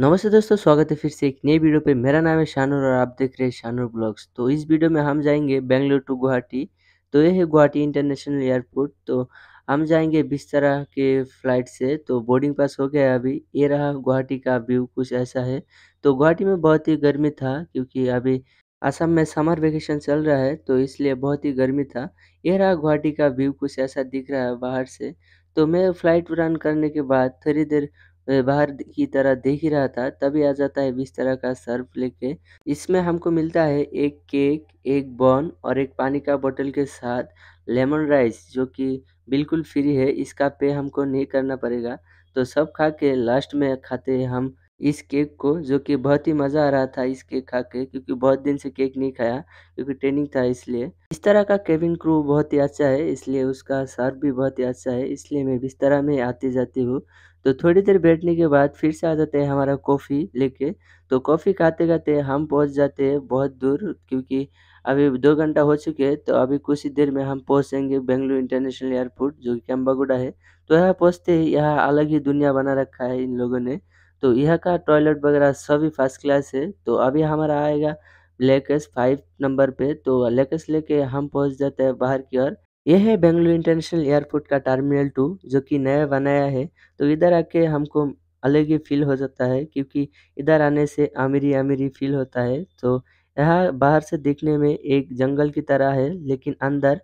नमस्ते दोस्तों स्वागत है फिर से एक नई वीडियो पे मेरा नाम है शानूर और आप देख रहे हैं शानूर ब्लॉग्स तो इस वीडियो में हम जाएंगे बेंगलुरु टू गुवाहाटी तो ये है गुवाहाटी इंटरनेशनल एयरपोर्ट तो हम जाएंगे बीस तरह के फ्लाइट से तो बोर्डिंग पास हो गया अभी ये रहा गुवाहाटी का व्यू कुछ ऐसा है तो गुवाहाटी में बहुत ही गर्मी था क्योंकि अभी असम में समर वेकेशन चल रहा है तो इसलिए बहुत ही गर्मी था ये रहा गुवाहाटी का व्यू कुछ ऐसा दिख रहा है बाहर से तो मैं फ्लाइट उड़ान करने के बाद थोड़ी देर बाहर की तरह देख ही रहा था तभी आ जाता है बीस तरह का सर्व लेके इसमें हमको मिलता है एक केक एक बॉन और एक पानी का बोतल के साथ लेमन राइस जो कि बिल्कुल फ्री है इसका पे हमको नहीं करना पड़ेगा तो सब खा के लास्ट में खाते हैं हम इस केक को जो कि बहुत ही मज़ा आ रहा था इस केक खा के क्योंकि बहुत दिन से केक नहीं खाया क्योंकि ट्रेनिंग था इसलिए इस तरह का केबिन क्रू बहुत ही अच्छा है इसलिए उसका सर भी बहुत ही अच्छा है इसलिए मैं बिस्तरा में आती जाती हूँ तो थोड़ी देर बैठने के बाद फिर से आ जाते हैं हमारा कॉफ़ी लेके तो कॉफ़ी खाते खाते हम पहुँच जाते हैं बहुत दूर क्योंकि अभी दो घंटा हो चुके हैं तो अभी कुछ ही देर में हम पहुँचेंगे बेंगलुरु इंटरनेशनल एयरपोर्ट जो कि अम्बागुडा है तो यहाँ पहुँचते ही यहाँ अलग ही दुनिया बना रखा है इन लोगों ने तो यह का टॉयलेट वगैरह सभी फर्स्ट क्लास है तो अभी हमारा आएगा लेकेस फाइव नंबर पे तो लेकेस लेके हम पहुंच जाते हैं बाहर की ओर यह है बेंगलुरु इंटरनेशनल एयरपोर्ट का टर्मिनल टू जो कि नया बनाया है तो इधर आके हमको अलग ही फील हो जाता है क्योंकि इधर आने से आमिरी आमिरी फील होता है तो यहाँ बाहर से देखने में एक जंगल की तरह है लेकिन अंदर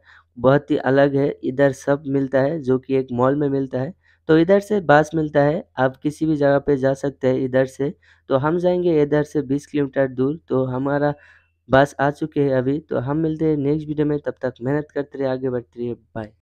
बहुत ही अलग है इधर सब मिलता है जो कि एक मॉल में मिलता है तो इधर से बस मिलता है आप किसी भी जगह पे जा सकते हैं इधर से तो हम जाएंगे इधर से बीस किलोमीटर दूर तो हमारा बस आ चुके हैं अभी तो हम मिलते हैं नेक्स्ट वीडियो में तब तक मेहनत करते रहिए आगे बढ़ते रहिए बाय